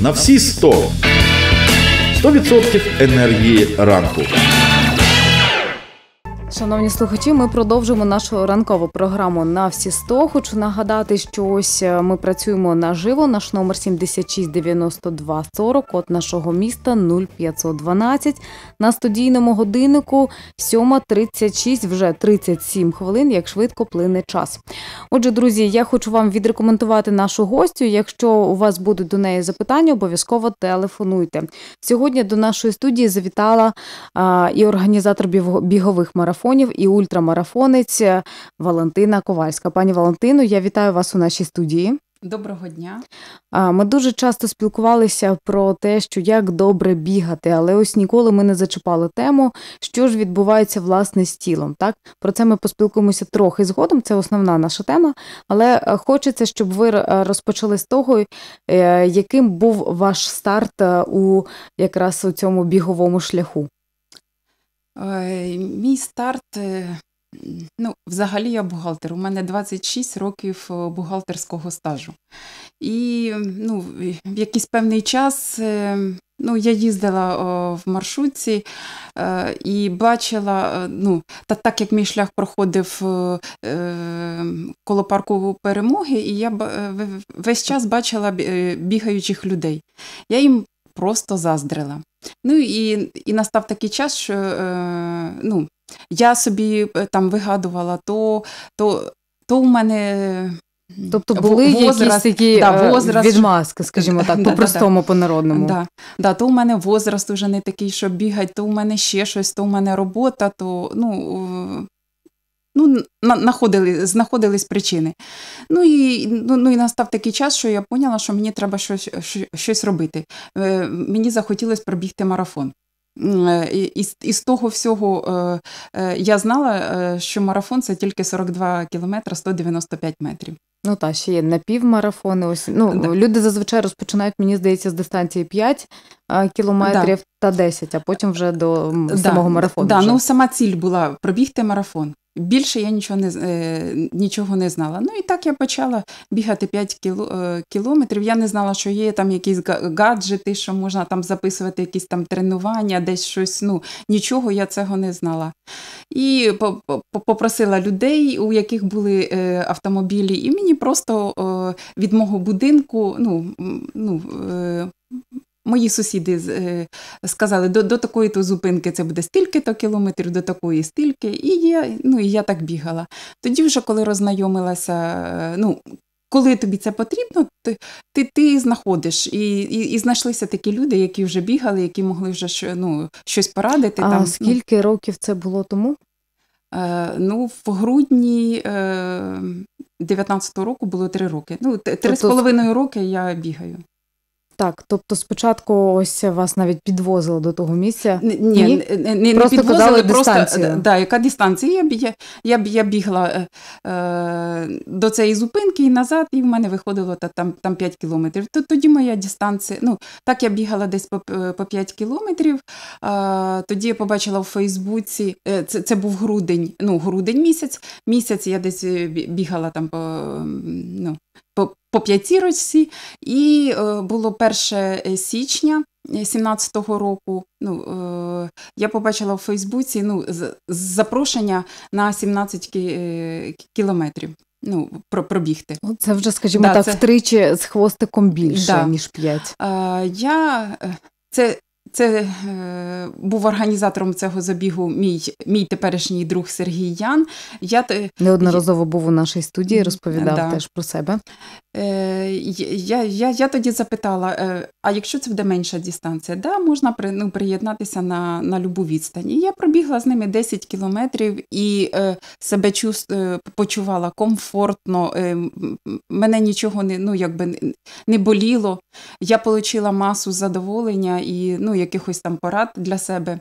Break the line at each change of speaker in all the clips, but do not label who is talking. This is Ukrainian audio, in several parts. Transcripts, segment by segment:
на всі 100. 100% енергії ранку. Шановні слухачі, ми продовжуємо нашу ранкову програму на всі 100». Хочу нагадати, що ось е, ми працюємо наживо. Наш номер 769240, код нашого міста 0512. На студійному годиннику 7.36, вже 37 хвилин, як швидко плине час. Отже, друзі, я хочу вам відрекоментувати нашу гостю. Якщо у вас будуть до неї запитання, обов'язково телефонуйте. Сьогодні до нашої студії завітала а, і організатор бігових марафонів марафонів і ультрамарафонець е, Валентина Ковальська. Пані Валентину, я вітаю вас у нашій студії.
Доброго дня.
Ми дуже часто спілкувалися про те, що як добре бігати, але ось ніколи ми не зачіпали тему, що ж відбувається власне з тілом. Так про це ми поспілкуємося трохи згодом. Це основна наша тема. Але е, хочеться, щоб ви е, розпочали з того, яким був ваш старт у якраз у цьому біговому шляху. Е, мій
старт, е, ну, взагалі я бухгалтер. У мене 26 років е, бухгалтерського стажу. І ну, в якийсь певний час ну, я їздила в маршрутці і бачила, ну, та так як мій шлях проходив коло парку перемоги, і я весь час бачила бігаючих людей. Я їм просто заздрила. Ну і і настав такий час, що е, ну, я собі е, там вигадувала то, то, то в мене. Тобто
були возраст, якісь такі да, е, возраст, відмазки, скажімо так, по-простому, да, по-народному. Да,
да, То в мене возраст уже не такий, що бігать, то у мене ще щось, то в мене робота, то ну ну, знаходили, знаходились причини. Ну і ну, ну, і настав такий час, що я поняла, що мені треба щось щось робити. Е, Мені захотілося пробігти марафон. Е, із, із того всього е, е, я знала, що марафон це тільки 42 кілометри 195 метрів. Ну та ще
є напівмарафони. Ось ну да. люди зазвичай розпочинають, мені здається, з дистанції 5 кілометрів да. та 10, а потім вже до да. самого марафону. Да, вже. ну сама ціль була
пробігти марафон. Більше я нічого не е, нічого не знала. Ну і так я почала бігати 5 е, кілометрів. Я не знала, що є там якісь гаджети, що можна там записувати якісь там тренування, десь щось. Ну нічого я цього не знала. І попросила людей, у яких були е, автомобілі, і мені просто від мого будинку, ну ну. Мої сусіди е, сказали, до до такої то зупинки це буде стільки-то кілометрів, до такої стільки. І я ну, і я так бігала. Тоді, вже, коли роззнайомилася, е, ну, коли тобі це потрібно, ти ти, ти знаходиш. І, і і, знайшлися такі люди, які вже бігали, які могли вже ну, щось порадити. А там, ну. Скільки
ну, років це було тому?
Е, ну, В грудні е, 19-го року було три роки. Ну, Три з тобто половиною
роки я бігаю. Так, тобто спочатку ось вас навіть підвозили до того місця. Ні, ні, не, не просто підвозили, дистанцію. просто е, да,
яка дистанція? Я я, я бігла е, е, до цієї зупинки і назад, і в мене виходило та, там там 5 кілометрів. Тоді моя дистанція. Ну, так я бігала десь по е, по 5 кілометрів. Е, тоді я побачила в Фейсбуці, е, це це був грудень, ну грудень місяць. Місяць я десь бігала там по ну, по по п'ятірочці, і е, було 1 е, січня. 17-го е, року ну, е, я побачила в Фейсбуці ну, запрошення на 17 кі кілометрів ну, про пробігти. Ну, це вже, скажімо да, так, це...
втричі з хвостиком більше, да. ніж 5.
Е, я... Це це е, був організатором цього забігу мій мій теперішній друг Сергій Ян. Я неодноразово
був у нашій студії, розповідав да. теж про себе.
Е, Я я, я тоді запитала: е, а якщо це буде менша дистанція, да, можна при, ну, приєднатися на на любу відстань. І я пробігла з ними 10 кілометрів і е, себе чувств, е, почувала комфортно, е, мене нічого не ну, якби, не боліло. Я отримала масу задоволення і ну, якихось там порад для себе.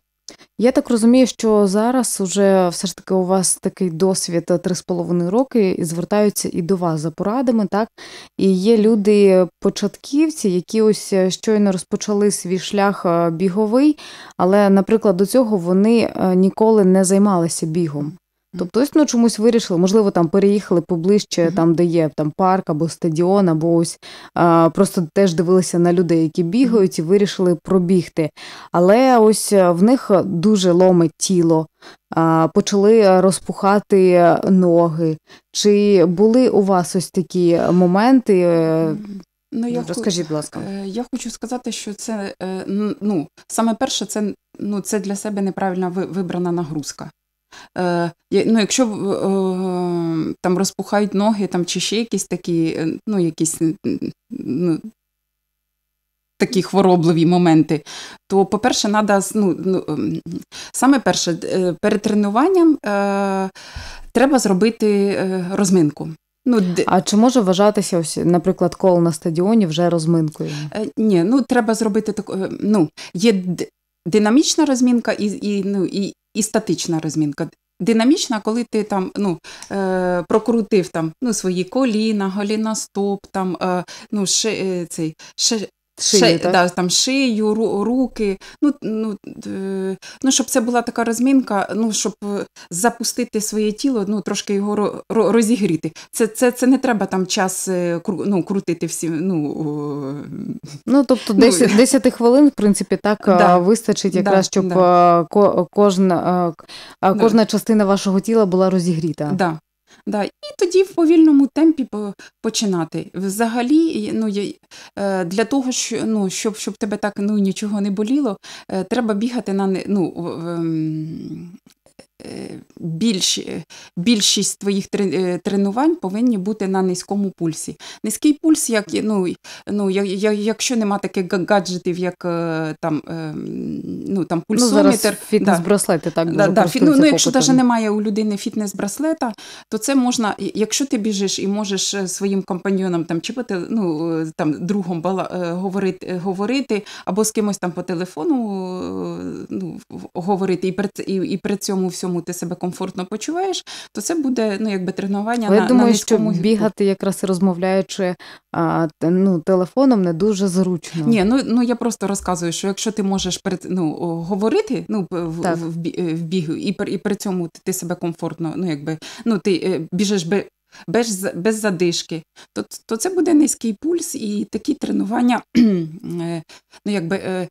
Я так розумію, що зараз уже все ж таки у вас такий досвід 3,5 е, роки і звертаються і до вас за порадами, так? І є люди початківці, які ось е, щойно розпочали свій шлях е, біговий, але, наприклад, до цього вони ніколи не займалися бігом. Тобто ось, ну, чомусь вирішили, можливо, там переїхали поближче, там де є там парк або стадіон, або ось а, просто теж дивилися на людей, які бігають, і вирішили пробігти. Але ось е, в них дуже ломить тіло. Почали розпухати ноги. Чи були у вас ось такі моменти? Е, ну, я Розкажіть, будь ласка. Е,
я хочу сказати, що це ну, саме перше, це ну, це для себе неправильно вибрана нагрузка. Е, ну, Якщо е, там розпухають ноги там, чи ще якісь такі, е, ну, якісь ну, такі хворобливі моменти, то, по-перше, треба ну, ну ем, саме перше, перед тренуванням треба зробити розминку.
Ну, А чи може вважатися, ось, наприклад, кол на стадіоні вже розминкою?
Ні, ну треба зробити таку. Ну, є динамічна розмінка і і, ну, і, і статична розмінка. Динамічна, коли ти там ну, е, прокрутив там ну, свої коліна, голіна, стоп, там, е, ну, ше е, цей, ше. Шию, Ши, Да, там шию, ру, руки. Ну, ну, ну, Щоб це була така розмінка, ну, щоб запустити своє тіло, ну, трошки його розігріти. Це це, це не треба там час е, ну, крутити всі. Ну,
ну Тобто 10 ну, 10 хвилин, в принципі, так да, вистачить, якраз, да, щоб да. Кожна, кожна частина вашого тіла була розігріта. Да,
Да. І тоді в повільному темпі починати. Взагалі, ну, е, для того, що, ну, щоб щоб тебе так ну, нічого не боліло, е, треба бігати на ну, ем, Е, більш, е, Більшість твоїх е, тренувань повинні бути на низькому пульсі. Низький пульс, як ну, ну, я, я, якщо нема таких гаджетів, як ну, там ну, там пульсометр. Ну, Фітнес-браслети, так. Да, да, ну, ну, Якщо навіть немає у людини фітнес-браслета, то це можна, якщо ти біжиш і можеш своїм компаньйоном там, чи ну, там, другом бала, говорити, говорити, або з кимось там по телефону ну, говорити, і при, і, і при цьому все цьому ти себе комфортно почуваєш, то це буде ну якби тренування Але на Я думаю, на що гірку.
бігати, якраз розмовляючи а, ну, телефоном, не дуже зручно. Ні,
ну ну я просто розказую, що якщо ти можеш перед ну говорити, ну в, в, в, в бігу, і при і при цьому ти, ти себе комфортно, ну якби ну ти е, біжиш без без задишки, то то це буде низький пульс, і такі тренування, е, ну якби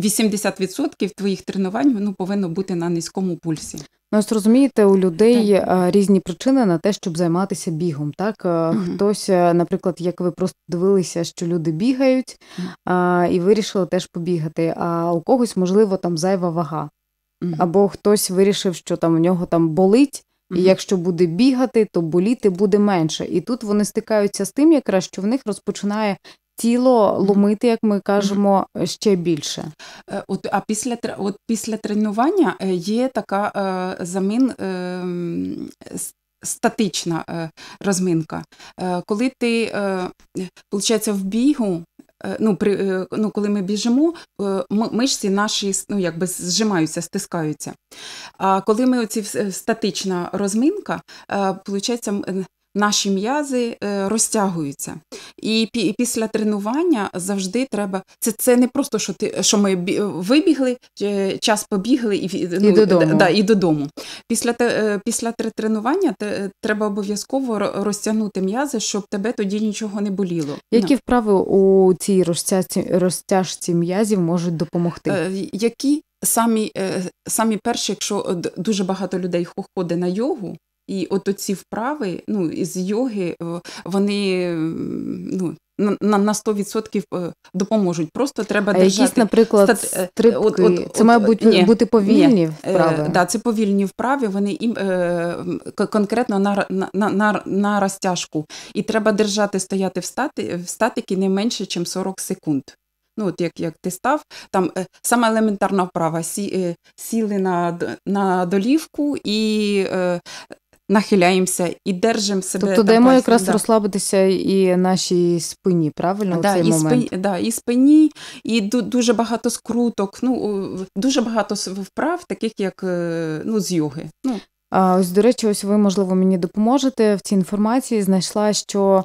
80% е, твоїх тренувань воно повинно бути на низькому пульсі.
Ну, ось розумієте, у людей так. Е, різні причини на те, щоб займатися бігом. Так угу. хтось, наприклад, як ви просто дивилися, що люди бігають угу. і вирішили теж побігати. А у когось, можливо, там зайва вага, угу. або хтось вирішив, що там у нього там болить. І якщо буде бігати, то боліти буде менше. І тут вони стикаються з тим, якраз що в них розпочинає. Тіло ломити, як ми кажемо, ще більше.
Е, от а після от після тренування е, є така е, замін е, статична е, розминка. Е, коли ти, виходить, в бігу Е, ну, при, е, ну, коли ми біжимо, е, мишці наші ну, якби зжимаються, стискаються. А коли ми оці статична розминка, виходить, наші м'язи е, розтягуються. І після тренування завжди треба. Це це не просто, що ти що ми вибігли, е, час побігли і ну, і додому. Да, і додому. Після е, після тренування треба обов'язково розтягнути м'язи, щоб тебе тоді нічого не боліло. Які no.
вправи у цій розтяжці, розтяжці м'язів можуть допомогти?
Які Самі самі перші, якщо дуже багато людей ходить на йогу, і от оці вправи ну, з йоги, е, вони ну, на на 100% е, допоможуть. Просто треба держати. Якісь, наприклад, Стат... Е, стрибки. От, от, Це має бути ні, бути повільні ні. вправи. да, Це повільні вправи, вони ім, е, конкретно на на, на, на розтяжку. І треба держати, стояти в стати, в статики не менше, ніж 40 секунд. Ну, от як як ти став, там е, сама елементарна вправа сі, е, сіли на на долівку і е, нахиляємося і держимо себе. Тобто даємо якраз да.
розслабитися і нашій спині, правильно? Да, у цей і момент? Спині,
да, і спині, і дуже багато скруток, ну дуже багато вправ, таких як е, ну, з йоги.
Ну. Ось, до речі, ось ви, можливо, мені допоможете в цій інформації. Знайшла, що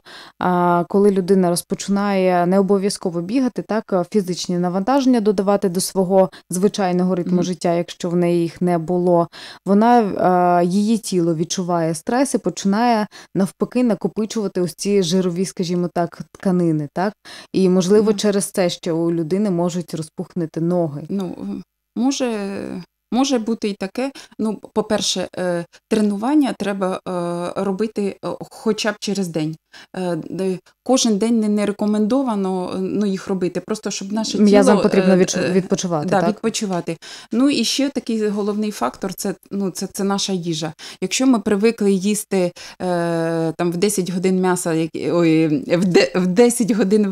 коли людина розпочинає не обов'язково бігати, так фізичні навантаження додавати до свого звичайного ритму mm-hmm. життя, якщо в неї їх не було, вона її тіло відчуває стрес і починає навпаки накопичувати ось ці жирові, скажімо так, тканини, так і можливо mm-hmm. через це, що у людини можуть розпухнути ноги. Ну,
Може Може бути і таке. Ну, по-перше, е, тренування треба е, робити е, хоча б через день. Кожен день не рекомендовано ну, їх робити, просто щоб наше тіло... М'язам потрібно відпочивати. Да, так? відпочивати. Ну і ще такий головний фактор це ну, це, це наша їжа. Якщо ми привикли їсти там в 10 годин м'яса, ой, в 10 годин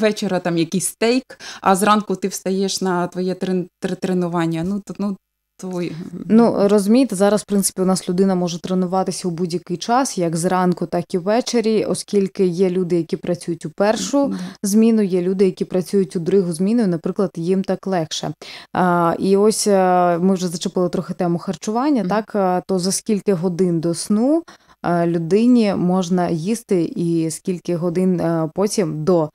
вечора там якийсь стейк, а зранку ти встаєш на твоє тренування. Ну, то, ну, Твої.
Ну розумієте, зараз в принципі у нас людина може тренуватися у будь-який час, як зранку, так і ввечері, оскільки є люди, які працюють у першу зміну, є люди, які працюють у другу зміну, і, наприклад, їм так легше. А, І ось е, ми вже зачепили трохи тему харчування. Так е, то за скільки годин до сну е, людині можна їсти, і скільки годин потім до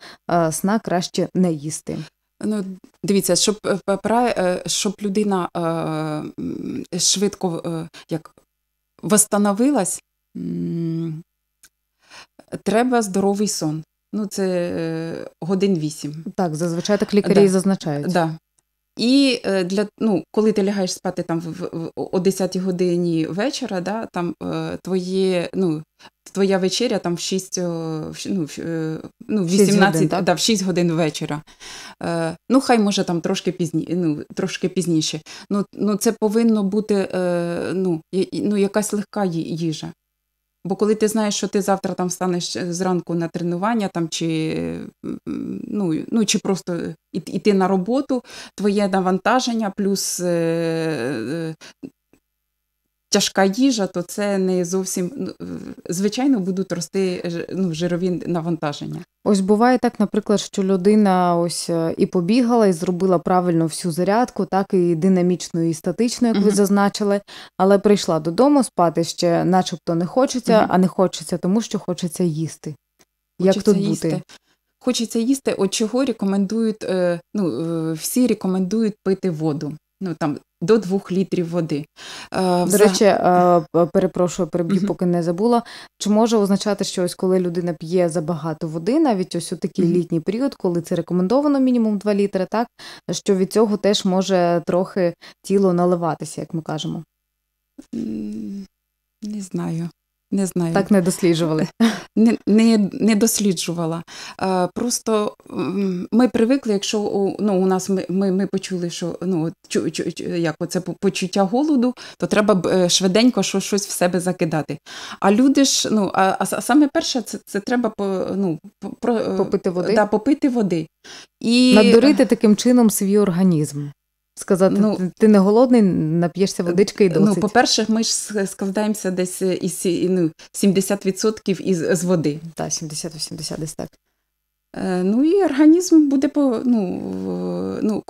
сна краще не їсти. Ну, дивіться, щоб
е, е, щоб людина е, швидко як восстановилась, треба здоровий сон. Ну, це годин вісім.
Так, зазвичай так лікарі да. зазначають. Да.
І е, для ну, коли ти лягаєш спати там в, в о 10 годині вечора, да, там е, твоє, ну, твоя вечеря там в 6, в, ну, в, е, ну, в 18, годин, да, в 6 годин вечора. Е, Ну, хай може там трошки пізні, ну, трошки пізніше. Ну, ну це повинно бути е, ну, я, ну, якась легка їжа. Бо коли ти знаєш, що ти завтра там станеш е, зранку на тренування, там чи ну ну чи просто іти на роботу, твоє навантаження, плюс е, е, тяжка їжа, то це не зовсім ну, звичайно будуть рости ну, жирові навантаження.
Ось буває так, наприклад, що людина ось е, і побігала, і зробила правильно всю зарядку, так і динамічну, і статичну, як uh ви зазначили, але прийшла додому спати ще, начебто, не хочеться, uh а не хочеться, тому що хочеться їсти. Хочеться як тут їсти. бути?
Хочеться їсти, от чого рекомендують, е, ну е, всі рекомендують
пити воду. Ну там до двох літрів води. Е, до речі, е, перепрошую, переб'ю, uh поки не забула. Чи може означати, що ось коли людина п'є забагато води, навіть ось у такий uh літній період, коли це рекомендовано мінімум 2 літри, так що від цього теж може трохи тіло наливатися, як ми кажемо? Не знаю.
Не знаю. Так не
досліджували. Не не, не досліджувала.
А, Просто ми привикли, якщо ну, у нас ми ми, ми почули, що ну, чу, чу, як оце почуття голоду, то треба е, швиденько щось в себе закидати. А люди ж, ну, а, а саме перше, це це треба по, ну,
про, е, попити води. Да, попити води. І... Надурити таким чином свій організм. Сказати, ну ти не голодний, нап'єшся е, водички і ну, досить. Ну,
по-перше, ми ж складаємося десь із ну, 70% із з води. Так, 70-80 десь так. Е, ну і організм буде по ну, ну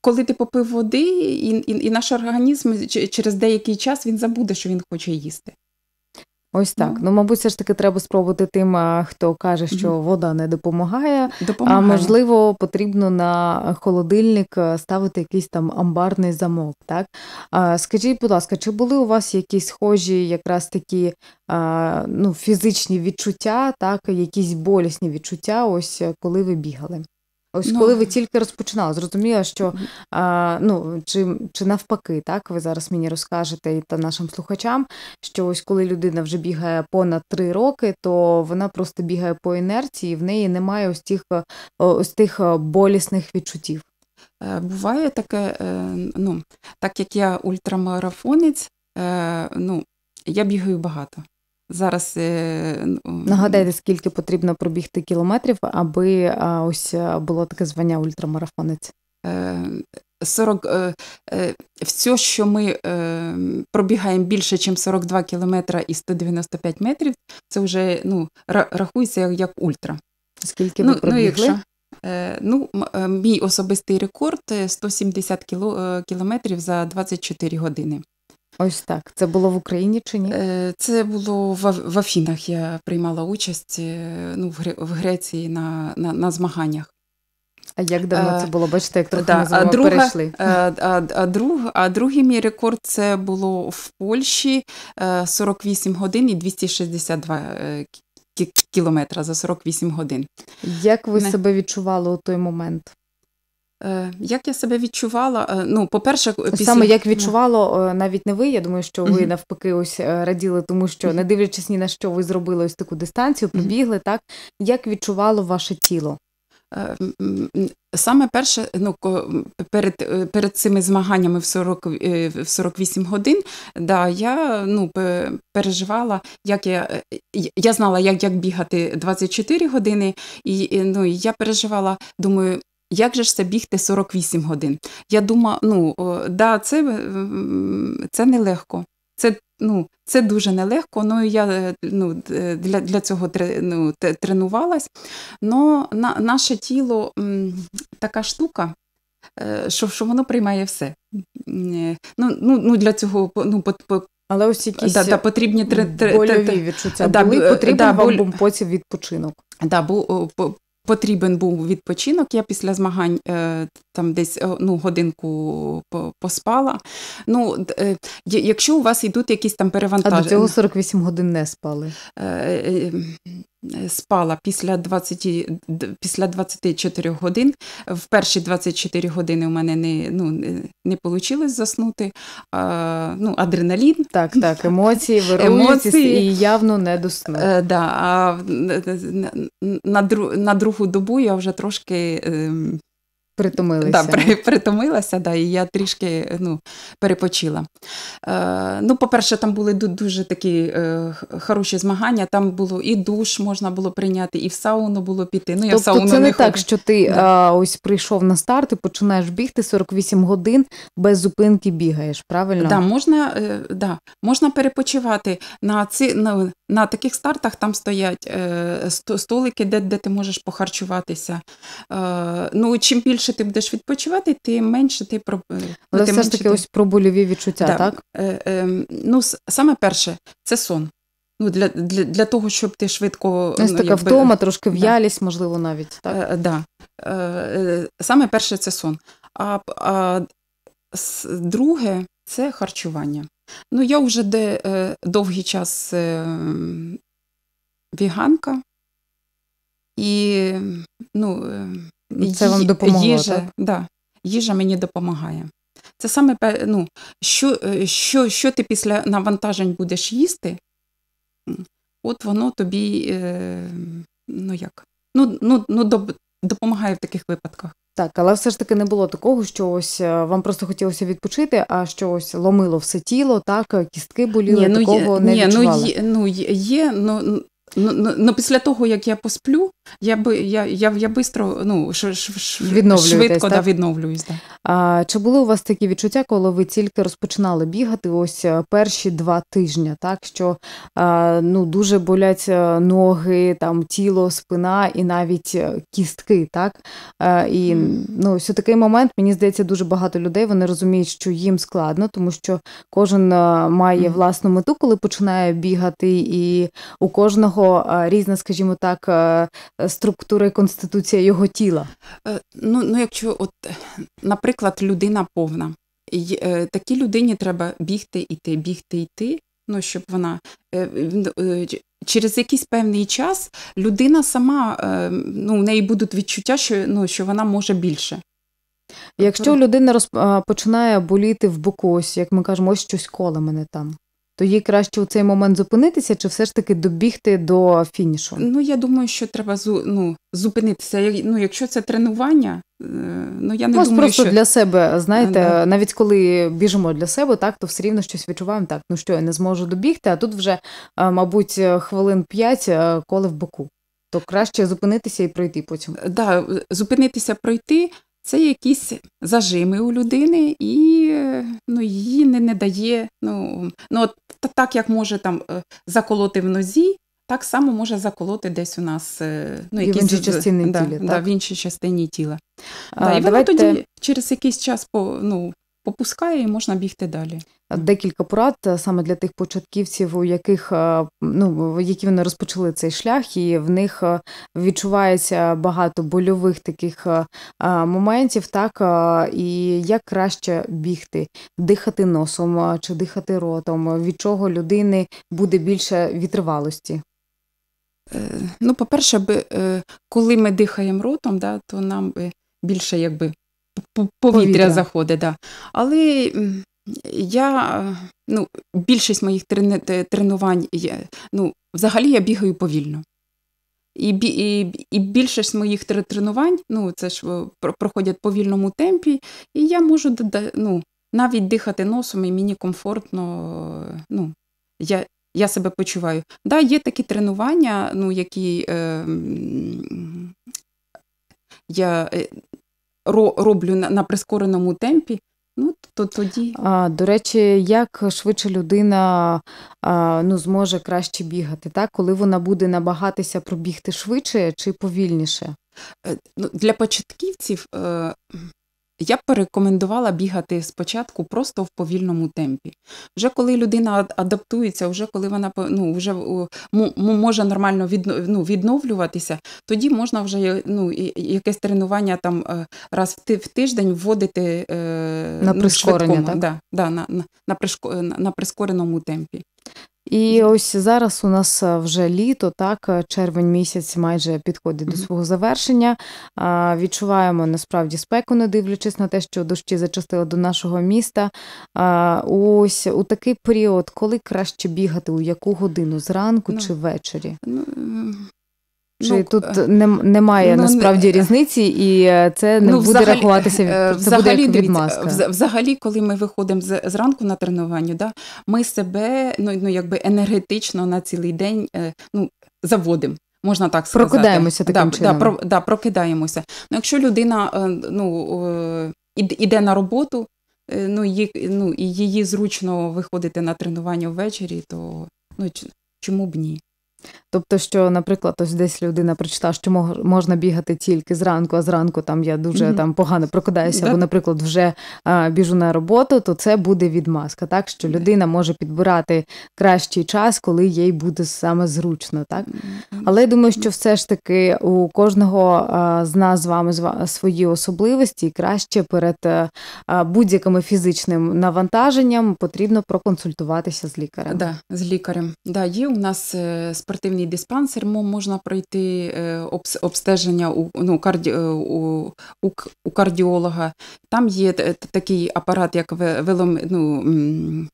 коли ти попив води, і, і, і наш організм через деякий час він забуде, що він хоче
їсти. Ось так. Mm. Ну, мабуть, все ж таки треба спробувати тим, хто каже, що mm. вода не допомагає. допомагає. А можливо, потрібно на холодильник е, ставити якийсь там амбарний замок. Так а, скажіть, будь ласка, чи були у вас якісь схожі якраз такі а, ну, фізичні відчуття, так, якісь болісні відчуття, ось е, коли ви бігали? Ось ну, коли ви тільки розпочинали, зрозуміла, що а, ну чи чи навпаки, так ви зараз мені розкажете і та нашим слухачам, що ось коли людина вже бігає понад три роки, то вона просто бігає по інерції, в неї немає ось тих е, ось тих е, болісних відчуттів. Е, буває таке, ну так як я ультрамарафонець, ну
я бігаю багато. Зараз е, нагадайте,
скільки потрібно пробігти кілометрів, аби ось е, було таке звання ультрамарафонець.
40, е, Все, що ми пробігаємо більше, ніж 42 кілометра і 195 метрів, це вже ну, рахується як ультра.
Скільки ну, ви ну, пробігли? Ну,
Ну, Мій особистий рекорд 170 кілометрів за 24 години. Ось так. Це було в Україні чи ні? Е, це було в, Афінах. Я приймала участь е, ну, в Греції на, на, на змаганнях. А як давно е, це було? Бачите, як трохи да, а друга, перейшли. А, а, а, друг, а другий мій рекорд це було в Польщі 48 годин і 262 кілометра за 48 годин.
Як ви Не. себе відчували у той момент? Е, як я себе
відчувала? Е, ну, по-перше, після... саме як
відчувало е, навіть не ви. Я думаю, що ви навпаки ось раділи, тому що не дивлячись ні на що ви зробили ось таку дистанцію, прибігли так. Як відчувало ваше тіло? Саме перше, ну перед
перед цими змаганнями в 40, в 48 годин, да, я ну, переживала, як я я знала, як як бігати 24 години, і ну, я переживала, думаю, як же ж це бігти 48 годин? Я думаю, ну да, це е, це нелегко. Це ну, це дуже нелегко. Ну я е, ну, для для цього ну, тренувалась. Но на, наше тіло така штука. Е, що що воно приймає все. Ну, ну, ну Для цього ну, по, по, Але ось якісь да, да, потрібні три, відчуття да, були, потрібен да, вам боль... бомбоці відпочинок. Да, бо, потрібен був відпочинок. Я після змагань е, там десь е, ну, годинку поспала. Ну, е, Якщо у вас йдуть якісь там перевантаження. А до цього
48 годин не спали. Е,
спала після 20, після 24 годин. В перші 24 години у мене не ну, не вийшло заснути. А, ну, Адреналін. Так, так, емоції, емоції. і
явно не до сну. Е,
да, а на, на, на другу добу я вже трошки. Е, Притомилися. Да, ну. при, притомилася, да, і я трішки ну, перепочила. Е, Ну, По-перше, там були дуже такі е, хороші змагання, там було і душ можна було прийняти, і в сауну було піти. Ну, тобто я в тобто сауну Це не, не так, ходжу.
що ти да. а, е, ось прийшов на старт і починаєш бігти 48 годин без зупинки бігаєш, правильно? Да,
Можна е, да, можна перепочивати на ці, на, на таких стартах там стоять е, столики, де де ти можеш похарчуватися. Е, ну, Чим більше ти будеш відпочивати, тим менше ти про е,
Але ти все ж таки ти... ось про больові відчуття, да. так?
Е, е, ну, Саме перше це сон. Ну, Для для, для того, щоб ти швидко. Ну, ось ну, така якби... втома, трошки в'ялість,
да. можливо, навіть. так? Е, е
да. Е, е, Саме перше це сон. А, а друге це харчування. Ну, я вже де е, довгий час е, віганка, і ну, е, ну, це вам допомогло, їжа, так? Да, їжа мені допомагає. Це саме ну, що е, що, що ти після навантажень будеш їсти, от воно тобі, е, ну як,
ну, ну, ну, допомагає в таких випадках. Так, але все ж таки не було такого, що ось е, вам просто хотілося відпочити, а що ось ломило все тіло, так кістки боліли, ні, ну, такого є, не ні, ну, відчували?
ну є, ну є, ну Ну, ну, ну, після того, як я посплю, я би я я, я бистро ну, ш, ш, ш, швидко так? да,
відновлююсь. Да. А, Чи були у вас такі відчуття, коли ви тільки розпочинали бігати ось е, перші два тижні, так що а, е, ну, дуже болять е, ноги, там тіло, спина і навіть кістки, так? А, І ну, ось такий момент, мені здається, дуже багато людей вони розуміють, що їм складно, тому що кожен має власну мету, коли починає бігати, і у кожного нього е, різна, скажімо так, е, е, структура і конституція його тіла?
Ну, ну якщо, от,
наприклад, людина
повна, такій людині треба бігти, іти, бігти, йти. Ну, щоб вона через якийсь певний час людина сама ну, в неї будуть відчуття, що ну, що вона може більше.
Якщо тобто людина розп... починає боліти в боку, ось як ми кажемо, ось щось коло мене там то їй краще у цей момент зупинитися, чи все ж таки добігти до фінішу?
Ну я думаю, що треба ну, зупинитися. Ну, якщо це тренування, е, ну я не Може, думаю, просто що... для
себе. Знаєте, е, да. навіть коли біжимо для себе, так то все рівно щось відчуваємо. Так, ну що я не зможу добігти, а тут вже, е, мабуть, хвилин п'ять коле в боку. То краще зупинитися і пройти потім. Так, да, зупинитися, пройти, це якісь зажими у
людини, і ну, її не, не дає. Ну, ну, от Так як може там е, заколоти в нозі, так само може заколоти десь у нас е, ну, якісь, і в іншій частині да, тіла. Да, так? в іншій частині тіла. А, да, І давайте... воно тоді через якийсь час по, ну, попускає і можна бігти далі.
Е, декілька порад е, саме для тих початківців, у яких е, ну які вони розпочали цей шлях, і в них відчувається багато больових таких моментів, так і як краще бігти, дихати носом чи дихати ротом, від чого людини буде більше вітривалості. Ну, по-перше,
коли ми дихаємо ротом, да, то нам більше якби повітря, повітря. заходить. Да. Але я ну, більшість моїх тренувань ну, взагалі я бігаю повільно. І і, і більшість моїх тренувань ну, це ж е, проходять в повільному темпі, і я можу ну, навіть дихати носом, і мені комфортно. ну, Я я себе почуваю. Да, Є такі тренування, ну, які е,
я е, роблю на прискореному темпі. Ну, то тоді. А, До речі, як швидше людина а, ну, зможе краще бігати, так? коли вона буде намагатися пробігти швидше чи повільніше? Е, ну, для початківців е, я б порекомендувала
бігати спочатку просто в повільному темпі. Вже коли людина адаптується, вже коли вона ну, вже може нормально ну, відновлюватися, тоді можна вже е, ну, якесь тренування там е, раз в тиждень вводити е, на ну, на прискореному
темпі. І ось зараз у нас е, вже літо, так, е, червень місяць майже підходить до свого завершення. Відчуваємо насправді спеку, не дивлячись на те, що дощі зачастили до нашого міста. Ось у такий період, коли краще бігати, у яку годину зранку ну, чи ввечері? Ну Ну, Чи ну, тут е, не, немає ну, насправді не, різниці, і е, це не ну, буде рахуватися е, це взагалі, буде як відмазка.
Взагалі, коли ми виходимо з, зранку на тренування, да, ми себе ну, ну, якби енергетично на цілий день ну, заводимо. Можна так сказати. Прокидаємося таким да, чином. Да, про, да, прокидаємося. Ну, Якщо людина ну, іде на роботу, ну, її, ну, і її зручно виходити на тренування ввечері, то
ну, чому б ні? Тобто, що, наприклад, ось десь людина прочитала, що можна бігати тільки зранку, а зранку там я дуже mm-hmm. там погано прокидаюся, або, наприклад, вже а, біжу на роботу, то це буде відмазка, так що людина може підбирати кращий час, коли їй буде саме зручно, так але я думаю, що все ж таки у кожного а, з нас з вами свої особливості, і краще перед е, а, будь-яким фізичним навантаженням потрібно проконсультуватися з лікарем. Да, З лікарем
да є у нас е, спортивний диспансер можна пройти е, обстеження у ну, карді, е, у, у, кардіолога. Там є такий апарат, як велом, ну,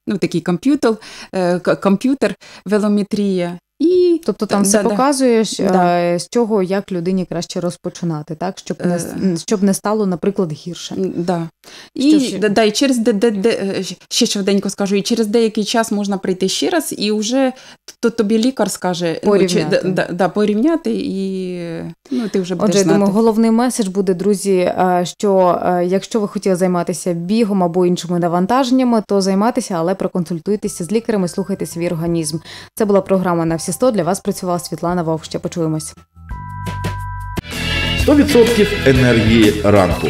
ну, такий комп'ютер, е, комп'ютер велометрія.
І тобто там все да. показуєш, да. Е, з чого як людині краще розпочинати, так щоб не е... щоб не стало, наприклад, гірше. Да. І що...
да, і через де, де, де е, ще швиденько скажу, і через деякий час можна прийти ще раз, і вже то тобі лікар скаже порівняти. Ну, чи, да, да, порівняти і ну ти
вже будеш Отже, знати. думаю, головний меседж буде, друзі. Е, що якщо ви хотіли займатися бігом або іншими навантаженнями, то займатися, але проконсультуйтеся з лікарем і слухайте свій організм. Це була програма на всі. Факті 100 для вас працювала Світлана Вовк. Ще почуємось. 100% енергії ранку.